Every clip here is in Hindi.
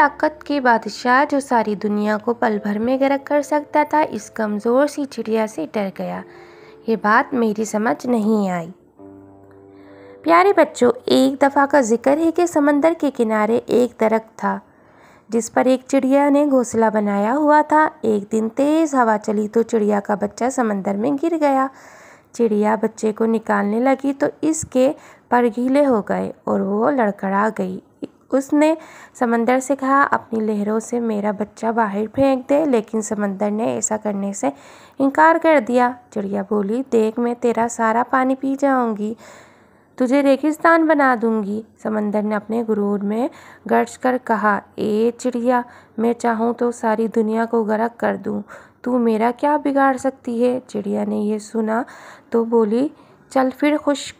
ताकत के बादशाह जो सारी दुनिया को पल भर में गर्क कर सकता था इस कमज़ोर सी चिड़िया से डर गया ये बात मेरी समझ नहीं आई प्यारे बच्चों एक दफ़ा का जिक्र है कि समंदर के किनारे एक दरख्त था जिस पर एक चिड़िया ने घोंसला बनाया हुआ था एक दिन तेज़ हवा चली तो चिड़िया का बच्चा समंदर में गिर गया चिड़िया बच्चे को निकालने लगी तो इसके पर गीले हो गए और वो लड़खड़ा गई उसने समंदर से कहा अपनी लहरों से मेरा बच्चा बाहर फेंक दे लेकिन समंदर ने ऐसा करने से इनकार कर दिया चिड़िया बोली देख मैं तेरा सारा पानी पी जाऊंगी तुझे रेगिस्तान बना दूंगी समंदर ने अपने गुरूर में गर्ज कर कहा ए चिड़िया मैं चाहूँ तो सारी दुनिया को गर्क कर दूँ तू मेरा क्या बिगाड़ सकती है चिड़िया ने यह सुना तो बोली चल फिर खुश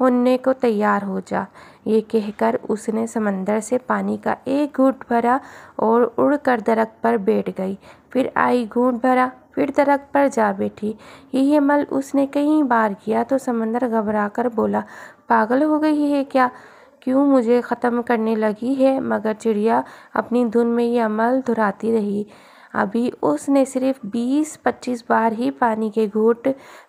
होने को तैयार हो जा ये कहकर उसने समंदर से पानी का एक घूट भरा और उड़कर दरख़्त पर बैठ गई फिर आई घूट भरा फिर दरख्त पर जा बैठी यही अमल उसने कई बार किया तो समंदर घबरा कर बोला पागल हो गई है क्या क्यों मुझे ख़त्म करने लगी है मगर चिड़िया अपनी धुन में ये अमल दोहराती रही अभी उसने सिर्फ बीस पच्चीस बार ही पानी के घूट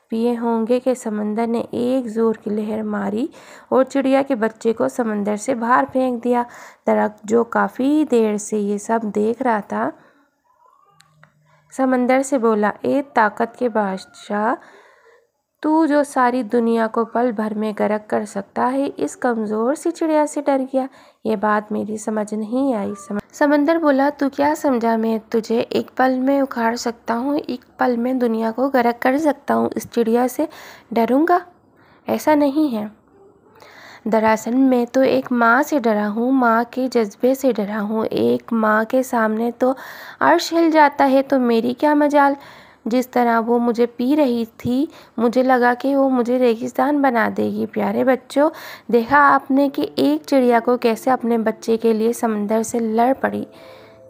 पिए होंगे कि समंदर ने एक ज़ोर की लहर मारी और चिड़िया के बच्चे को समंदर से बाहर फेंक दिया दरख्त जो काफ़ी देर से ये सब देख रहा था समंदर से बोला ए ताकत के बादशाह तू जो सारी दुनिया को पल भर में गरक कर सकता है इस कमज़ोर सी चिड़िया से डर गया ये बात मेरी समझ नहीं आई समझ समंदर बोला तू क्या समझा मैं तुझे एक पल में उखाड़ सकता हूँ एक पल में दुनिया को गरक कर सकता हूँ इस चिड़िया से डरूंगा ऐसा नहीं है दरअसल मैं तो एक माँ से डरा हूँ माँ के जज्बे से डरा हूँ एक माँ के सामने तो अर्श हिल जाता है तो मेरी क्या मजाल जिस तरह वो मुझे पी रही थी मुझे लगा कि वो मुझे रेगिस्तान बना देगी प्यारे बच्चों देखा आपने कि एक चिड़िया को कैसे अपने बच्चे के लिए समंदर से लड़ पड़ी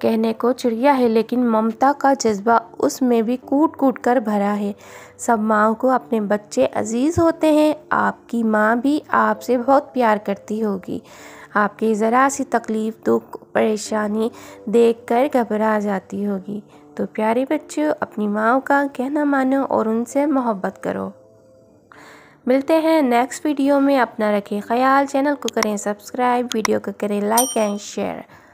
कहने को चिड़िया है लेकिन ममता का जज्बा उसमें भी कूट कूट कर भरा है सब माओ को अपने बच्चे अजीज़ होते हैं आपकी माँ भी आपसे बहुत प्यार करती होगी आपकी ज़रा सी तकलीफ़ दुख परेशानी देखकर घबरा जाती होगी तो प्यारे बच्चों अपनी माओ का कहना मानो और उनसे मोहब्बत करो मिलते हैं नेक्स्ट वीडियो में अपना रखें ख्याल चैनल को करें सब्सक्राइब वीडियो को करें लाइक एंड शेयर